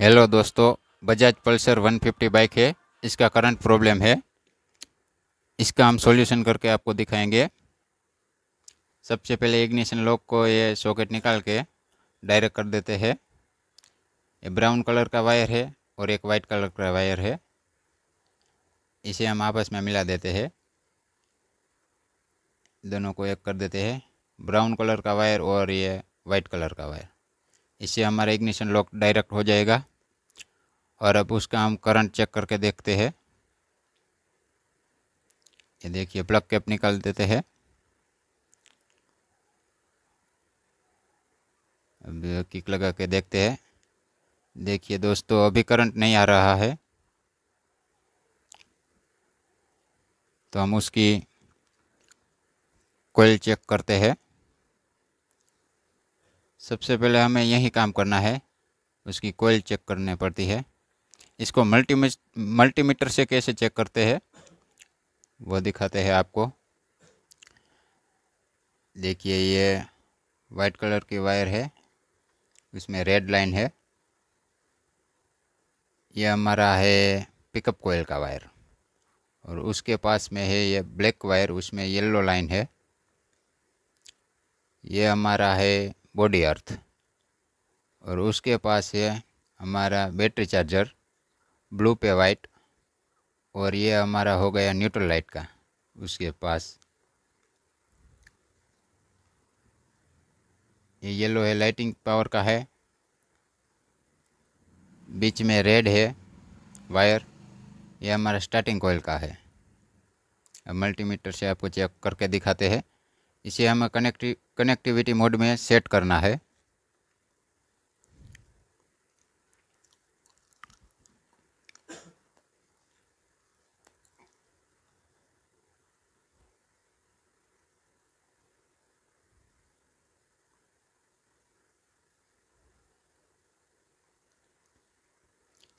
hello दोस्तों Bajaj Pulsar 150 bike है इसका करंट प्रॉब्लम है इसका हम सॉल्यूशन करके आपको दिखाएंगे सबसे पहले इग्निशन लॉक को ये सॉकेट निकाल के डायरेक्ट कर देते हैं ये ब्राउन कलर का वायर है और एक वाइट कलर का वायर है इसे हम आपस में मिला देते हैं दोनों को एक कर देते हैं ब्राउन कलर का वायर और ये वाइट कलर का वायर इससे हमारा इग्निशन लॉक डायरेक्ट हो जाएगा और अब उसका हम करंट चेक करके देखते हैं ये देखिए प्लग कैप निकाल देते हैं अब किक लगा के देखते हैं देखिए दोस्तों अभी करंट नहीं आ रहा है तो हम उसकी कोयल चेक करते हैं सबसे पहले हमें यही काम करना है उसकी कोयल चेक करने पड़ती है इसको मल्टी मल्टीमीटर से कैसे चेक करते हैं वो दिखाते हैं आपको देखिए ये वाइट कलर की वायर है उसमें रेड लाइन है ये हमारा है पिकअप कोयल का वायर और उसके पास में है ये ब्लैक वायर उसमें येलो लाइन है ये हमारा है बॉडी अर्थ और उसके पास है हमारा बैटरी चार्जर ब्लू पे वाइट और ये हमारा हो गया न्यूट्रल लाइट का उसके पास ये येलो है लाइटिंग पावर का है बीच में रेड है वायर ये हमारा स्टार्टिंग कोयल का है अब मल्टीमीटर से आपको चेक करके दिखाते हैं इसे हमें कनेक्टिव कनेक्टिविटी मोड में सेट करना है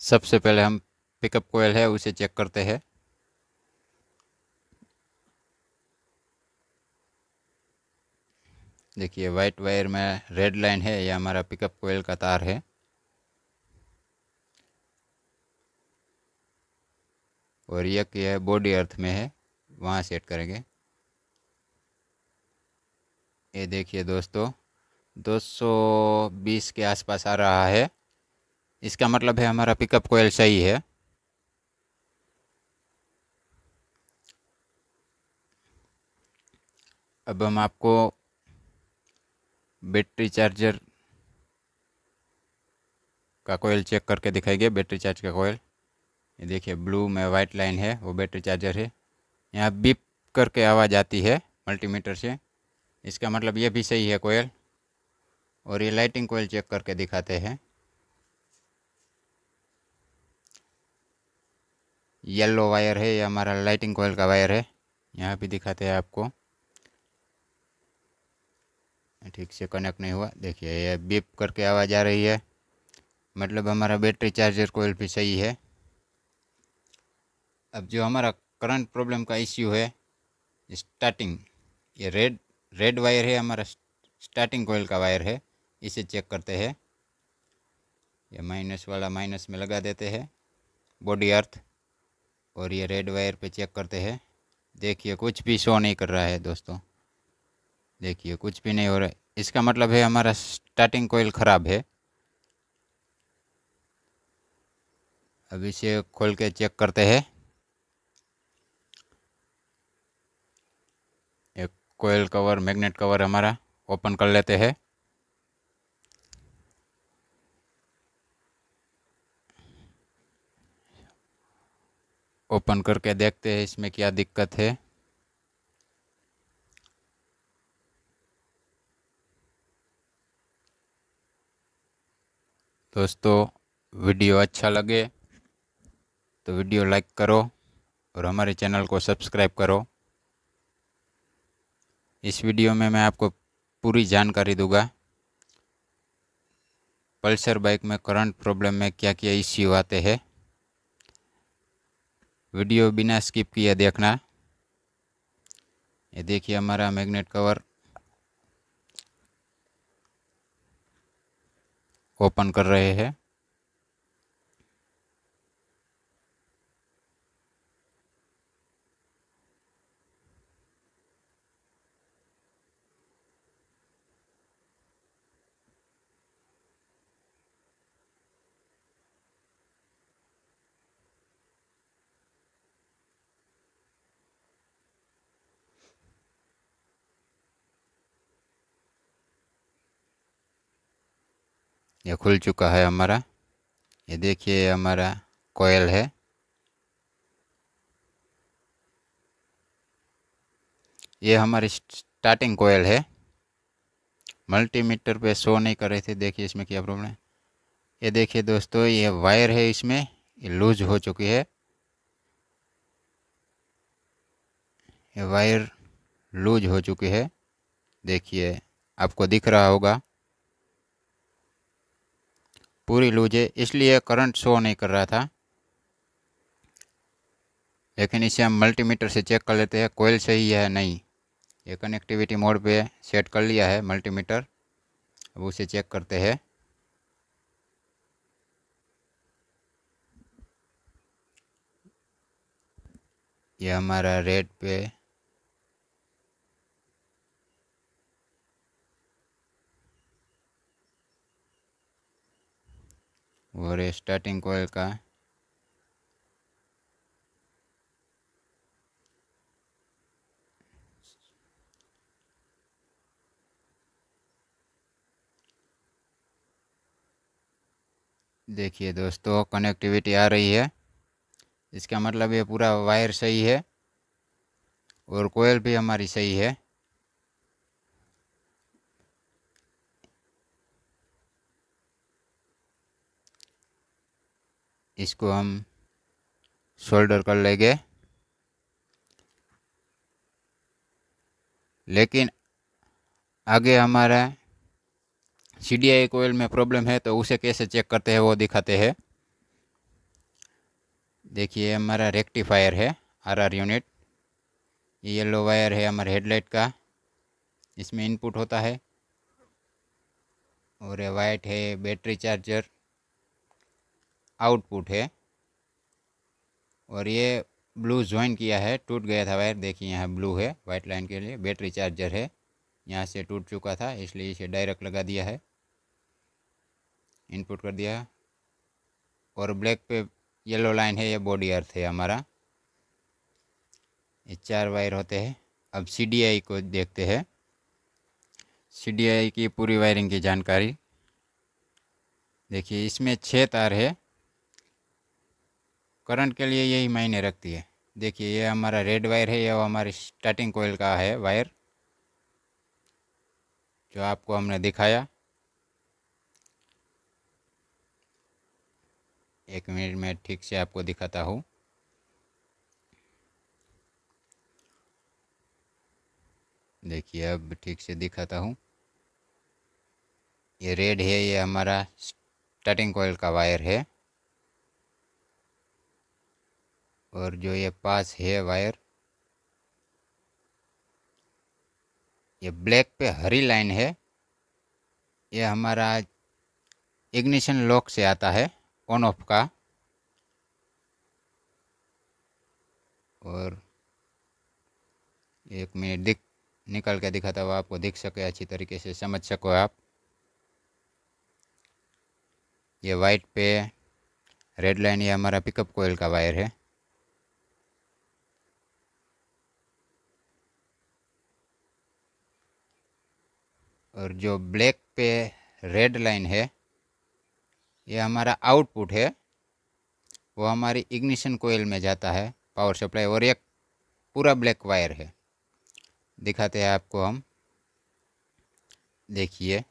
सबसे पहले हम पिकअप कोयल है उसे चेक करते हैं देखिए वाइट वायर में रेड लाइन है यह हमारा पिकअप कोयल का तार है और यक यह बॉडी अर्थ में है वहाँ सेट करेंगे ये देखिए दोस्तों 220 के आसपास आ रहा है इसका मतलब है हमारा पिकअप कोयल सही है अब हम आपको बैटरी चार्जर का कोयल चेक करके दिखाएंगे बैटरी चार्ज का कोयल ये देखिए ब्लू में वाइट लाइन है वो बैटरी चार्जर है यहाँ बीप करके आवाज़ आती है मल्टीमीटर से इसका मतलब ये भी सही है कोयल और ये लाइटिंग कोयल चेक करके दिखाते हैं येलो वायर है ये हमारा लाइटिंग कोयल का वायर है यहाँ भी दिखाते हैं आपको ठीक से कनेक्ट नहीं हुआ देखिए ये बीप करके आवाज़ आ रही है मतलब हमारा बैटरी चार्जर कोयल भी सही है अब जो हमारा करंट प्रॉब्लम का इश्यू है स्टार्टिंग ये रेड रेड वायर है हमारा स्टार्टिंग कोयल का वायर है इसे चेक करते हैं ये माइनस वाला माइनस में लगा देते हैं बॉडी अर्थ और ये रेड वायर पे चेक करते हैं देखिए कुछ भी शो नहीं कर रहा है दोस्तों देखिए कुछ भी नहीं हो रहा है इसका मतलब है हमारा स्टार्टिंग कोयल ख़राब है अब इसे खोल के चेक करते हैं एक कोयल कवर मैग्नेट कवर हमारा ओपन कर लेते हैं ओपन करके देखते हैं इसमें क्या दिक्कत है दोस्तों वीडियो अच्छा लगे तो वीडियो लाइक करो और हमारे चैनल को सब्सक्राइब करो इस वीडियो में मैं आपको पूरी जानकारी दूंगा पल्सर बाइक में करंट प्रॉब्लम में क्या क्या इश्यू आते हैं वीडियो बिना स्किप किए देखना ये देखिए हमारा मैग्नेट कवर ओपन कर रहे हैं यह खुल चुका है हमारा ये देखिए हमारा कोयल है ये हमारी स्टार्टिंग कोयल है मल्टीमीटर पे शो नहीं कर रहे थे देखिए इसमें क्या प्रॉब्लम है ये देखिए दोस्तों ये वायर है इसमें ये लूज हो चुकी है ये वायर लूज हो चुकी है देखिए आपको दिख रहा होगा पूरी लूज है इसलिए करंट शो नहीं कर रहा था लेकिन इसे हम मल्टीमीटर से चेक कर लेते हैं कोयल सही है नहीं ये कनेक्टिविटी मोड पे सेट कर लिया है मल्टीमीटर अब उसे चेक करते हैं ये हमारा रेड पे और स्टार्टिंग कोयल का देखिए दोस्तों कनेक्टिविटी आ रही है इसका मतलब ये पूरा वायर सही है और कोयल भी हमारी सही है इसको हम शोल्डर कर लेंगे लेकिन आगे हमारा सी डी आई कोयल में प्रॉब्लम है तो उसे कैसे चेक करते हैं वो दिखाते हैं देखिए हमारा रेक्टिफायर है आर आर यूनिट ये येलो वायर है हमारे हेडलाइट का इसमें इनपुट होता है और वाइट है बैटरी चार्जर आउटपुट है और ये ब्लू ज्वाइन किया है टूट गया था वायर देखिए यहाँ ब्लू है वाइट लाइन के लिए बैटरी चार्जर है यहाँ से टूट चुका था इसलिए इसे डायरेक्ट लगा दिया है इनपुट कर दिया और ब्लैक पे येलो लाइन है ये बॉडी अर्थ है हमारा ये चार वायर होते हैं अब सी को देखते हैं सी की पूरी वायरिंग की जानकारी देखिए इसमें छः तार है करंट के लिए यही मायने रखती है देखिए ये हमारा रेड वायर है ये हमारी स्टार्टिंग कोयल का है वायर जो आपको हमने दिखाया एक मिनट में ठीक से आपको दिखाता हूँ देखिए अब ठीक से दिखाता हूँ ये रेड है ये हमारा स्टार्टिंग कोयल का वायर है और जो ये पास है वायर ये ब्लैक पे हरी लाइन है ये हमारा इग्निशन लॉक से आता है ऑन ऑफ का और एक मिनट दिख निकल के दिखाता हुआ आपको दिख सके अच्छी तरीके से समझ सको आप ये वाइट पे रेड लाइन ये हमारा पिकअप कोयल का वायर है और जो ब्लैक पे रेड लाइन है ये हमारा आउटपुट है वो हमारी इग्निशन कोयल में जाता है पावर सप्लाई और एक पूरा ब्लैक वायर है दिखाते हैं आपको हम देखिए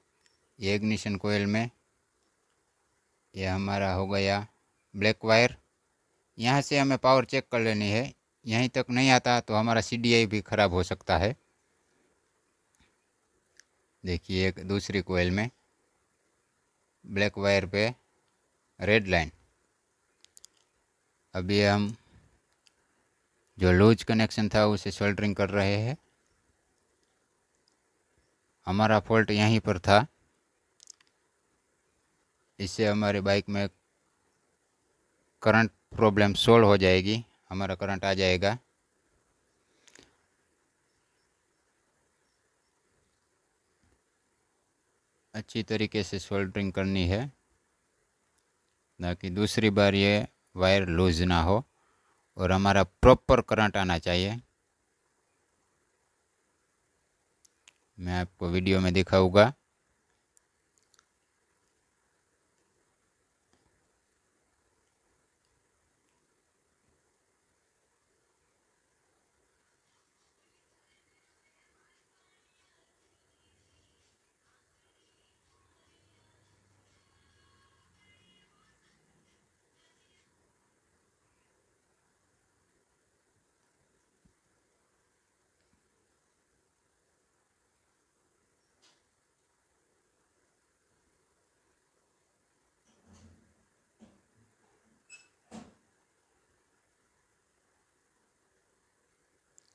ये इग्निशन कोयल में ये हमारा हो गया ब्लैक वायर यहाँ से हमें पावर चेक कर लेनी है यहीं तक नहीं आता तो हमारा सी भी ख़राब हो सकता है देखिए एक दूसरी कोयल में ब्लैक वायर पे रेड लाइन अभी हम जो लूज कनेक्शन था उसे सोल्डरिंग कर रहे हैं हमारा फॉल्ट यहीं पर था इससे हमारे बाइक में करंट प्रॉब्लम सोल्व हो जाएगी हमारा करंट आ जाएगा अच्छी तरीके से सोल्डरिंग करनी है ताकि दूसरी बार ये वायर लूज ना हो और हमारा प्रॉपर करंट आना चाहिए मैं आपको वीडियो में दिखाऊंगा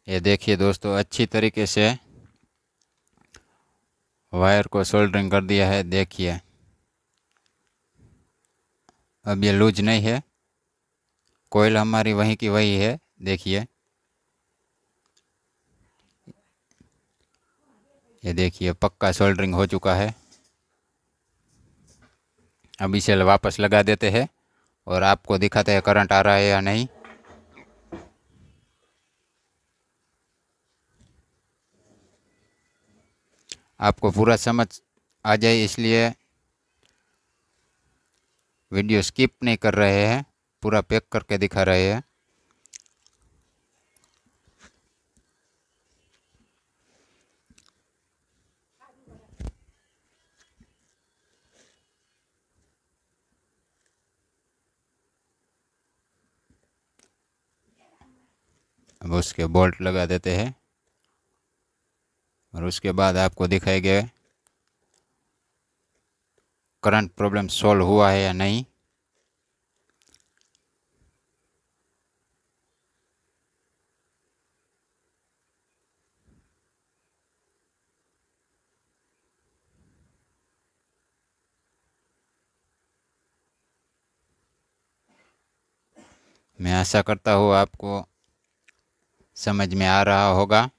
ये देखिए दोस्तों अच्छी तरीके से वायर को सोल्डरिंग कर दिया है देखिए अब ये लूज नहीं है कोयल हमारी वहीं की वही है देखिए ये देखिए पक्का सोल्डरिंग हो चुका है अब इसे वापस लगा देते हैं और आपको दिखाते हैं करंट आ रहा है या नहीं आपको पूरा समझ आ जाए इसलिए वीडियो स्किप नहीं कर रहे हैं पूरा पैक करके दिखा रहे हैं अब उसके बोल्ट लगा देते हैं और उसके बाद आपको दिखाए गए करंट प्रॉब्लम सॉल्व हुआ है या नहीं मैं आशा करता हूँ आपको समझ में आ रहा होगा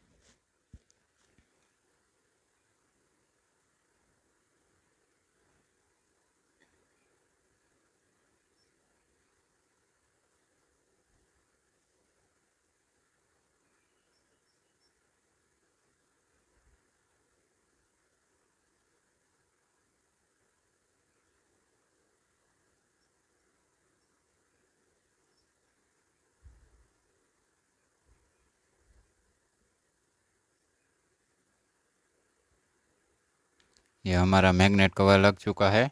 ये हमारा मैग्नेट कवर लग चुका है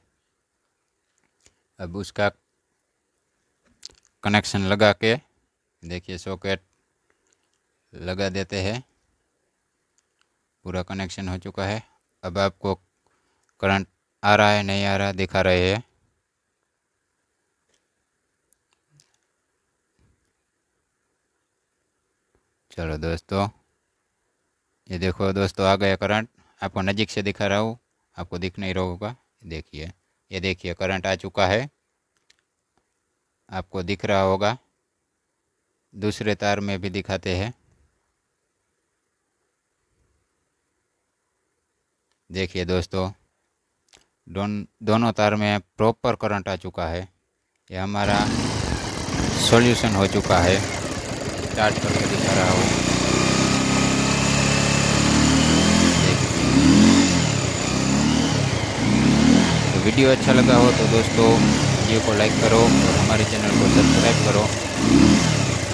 अब उसका कनेक्शन लगा के देखिए सॉकेट लगा देते हैं पूरा कनेक्शन हो चुका है अब आपको करंट आ रहा है नहीं आ रहा दिखा रहे हैं चलो दोस्तों ये देखो दोस्तों आ गया करंट आपको नज़दीक से दिखा रहा हूँ आपको दिख नहीं रहा होगा देखिए ये देखिए करंट आ चुका है आपको दिख रहा होगा दूसरे तार में भी दिखाते हैं देखिए दोस्तों दोन दोनों तार में प्रॉपर करंट आ चुका है ये हमारा सॉल्यूशन हो चुका है स्टार्ट करके दिखा रहा हूँ वीडियो अच्छा लगा हो तो दोस्तों वीडियो को लाइक करो और हमारे चैनल को सब्सक्राइब करो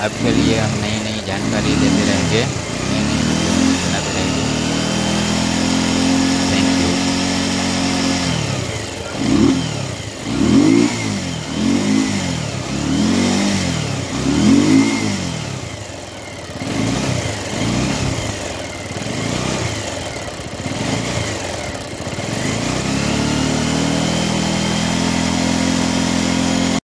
आपके लिए हम नई नई जानकारी देते रहेंगे नई नई